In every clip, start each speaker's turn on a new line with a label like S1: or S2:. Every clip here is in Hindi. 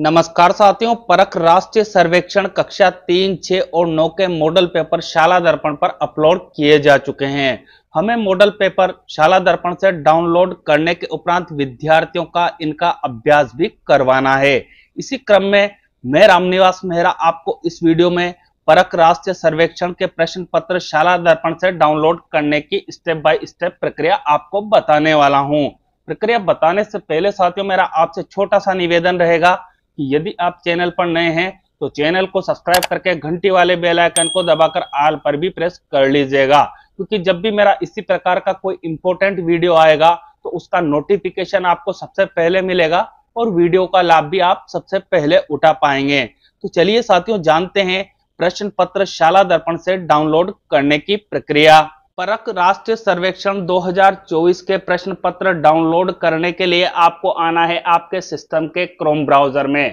S1: नमस्कार साथियों परख राष्ट्रीय सर्वेक्षण कक्षा तीन छः और नौ के मॉडल पेपर शाला दर्पण पर अपलोड किए जा चुके हैं हमें मॉडल पेपर शाला दर्पण से डाउनलोड करने के उपरांत विद्यार्थियों का इनका अभ्यास भी करवाना है इसी क्रम में मैं रामनिवास मेहरा आपको इस वीडियो में परख राष्ट्रीय सर्वेक्षण के प्रश्न पत्र शाला दर्पण से डाउनलोड करने की स्टेप बाय स्टेप प्रक्रिया आपको बताने वाला हूँ प्रक्रिया बताने से पहले साथियों मेरा आपसे छोटा सा निवेदन रहेगा यदि आप चैनल पर नए हैं तो चैनल को सब्सक्राइब करके घंटी वाले बेल आइकन को दबाकर आल पर भी प्रेस कर लीजिएगा क्योंकि जब भी मेरा इसी प्रकार का कोई इंपॉर्टेंट वीडियो आएगा तो उसका नोटिफिकेशन आपको सबसे पहले मिलेगा और वीडियो का लाभ भी आप सबसे पहले उठा पाएंगे तो चलिए साथियों जानते हैं प्रश्न पत्र शाला दर्पण से डाउनलोड करने की प्रक्रिया परक राष्ट्रीय सर्वेक्षण 2024 के प्रश्न पत्र डाउनलोड करने के लिए आपको आना है आपके सिस्टम के क्रोम ब्राउजर में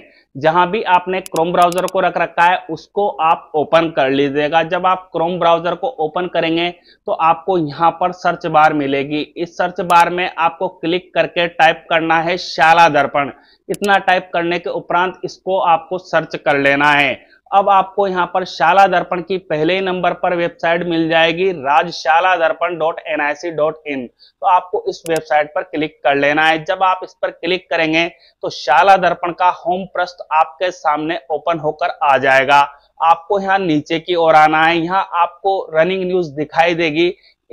S1: जहां भी आपने क्रोम ब्राउजर को रख रखा है उसको आप ओपन कर लीजिएगा जब आप क्रोम ब्राउजर को ओपन करेंगे तो आपको यहां पर सर्च बार मिलेगी इस सर्च बार में आपको क्लिक करके टाइप करना है शाला दर्पण इतना टाइप करने के उपरांत इसको आपको सर्च कर लेना है अब आपको यहाँ पर शाला दर्पण की पहले नंबर पर वेबसाइट मिल जाएगी Rajshala Darpan dot N I C dot in तो आपको इस वेबसाइट पर क्लिक कर लेना है जब आप इस पर क्लिक करेंगे तो शाला दर्पण का होम प्रस्त आपके सामने ओपन होकर आ जाएगा आपको यहाँ नीचे की ओर आना है यहाँ आपको रनिंग न्यूज दिखाई देगी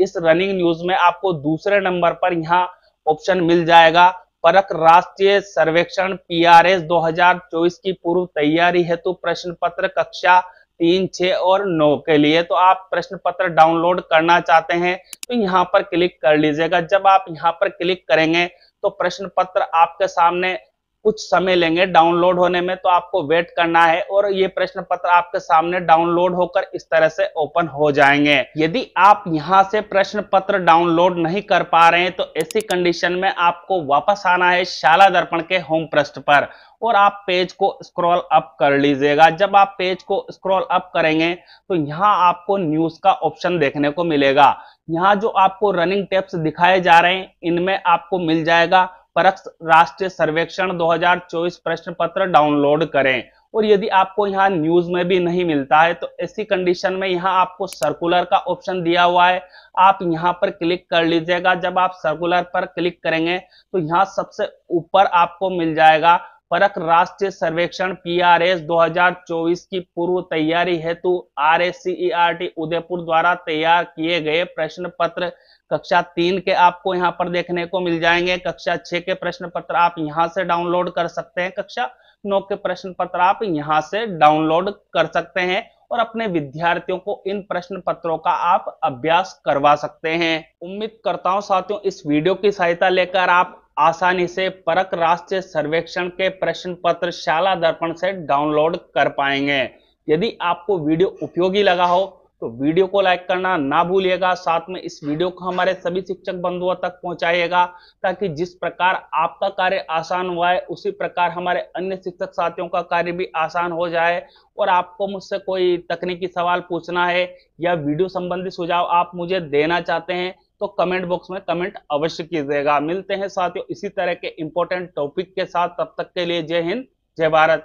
S1: इस रनिंग न्यूज में आपको दूसरे नंबर पर यहाँ ऑप्शन मिल जाएगा परक राष्ट्रीय सर्वेक्षण पीआरएस 2024 की पूर्व तैयारी हेतु तो प्रश्न पत्र कक्षा तीन छ और नौ के लिए तो आप प्रश्न पत्र डाउनलोड करना चाहते हैं तो यहाँ पर क्लिक कर लीजिएगा जब आप यहाँ पर क्लिक करेंगे तो प्रश्न पत्र आपके सामने कुछ समय लेंगे डाउनलोड होने में तो आपको वेट करना है और ये प्रश्न पत्र आपके सामने डाउनलोड होकर इस तरह से ओपन हो जाएंगे यदि आप यहाँ से प्रश्न पत्र डाउनलोड नहीं कर पा रहे हैं तो ऐसी कंडीशन में आपको वापस आना है शाला दर्पण के होम प्रश्न पर और आप पेज को स्क्रॉल अप कर लीजिएगा जब आप पेज को स्क्रॉल अप करेंगे तो यहाँ आपको न्यूज का ऑप्शन देखने को मिलेगा यहाँ जो आपको रनिंग टेप्स दिखाए जा रहे हैं इनमें आपको मिल जाएगा परक्ष राष्ट्रीय सर्वेक्षण 2024 प्रश्न पत्र डाउनलोड करें और यदि आपको यहाँ न्यूज में भी नहीं मिलता है तो ऐसी कंडीशन में यहाँ आपको सर्कुलर का ऑप्शन दिया हुआ है आप यहाँ पर क्लिक कर लीजिएगा जब आप सर्कुलर पर क्लिक करेंगे तो यहाँ सबसे ऊपर आपको मिल जाएगा परक राष्ट्रीय सर्वेक्षण पीआरएस 2024 की पूर्व तैयारी हेतु आर एस e उदयपुर द्वारा तैयार किए गए प्रश्न पत्र कक्षा तीन के आपको यहाँ पर देखने को मिल जाएंगे कक्षा छह के प्रश्न पत्र आप यहाँ से डाउनलोड कर सकते हैं कक्षा नौ के प्रश्न पत्र आप यहाँ से डाउनलोड कर सकते हैं और अपने विद्यार्थियों को इन प्रश्न पत्रों का आप अभ्यास करवा सकते हैं उम्मीद करता हूं साथियों इस वीडियो की सहायता लेकर आप आसानी से परक राष्ट्रीय सर्वेक्षण के प्रश्न पत्र शाला दर्पण से डाउनलोड कर पाएंगे यदि आपको वीडियो उपयोगी लगा हो तो वीडियो को लाइक करना ना भूलिएगा साथ में इस वीडियो को हमारे सभी शिक्षक बंधुओं तक पहुंचाइएगा ताकि जिस प्रकार आपका कार्य आसान हुआ है उसी प्रकार हमारे अन्य शिक्षक साथियों का कार्य भी आसान हो जाए और आपको मुझसे कोई तकनीकी सवाल पूछना है या वीडियो संबंधी सुझाव आप मुझे देना चाहते हैं तो कमेंट बॉक्स में कमेंट अवश्य कीजिएगा मिलते हैं साथियों इसी तरह के इंपॉर्टेंट टॉपिक के साथ तब तक के लिए जय हिंद जय भारत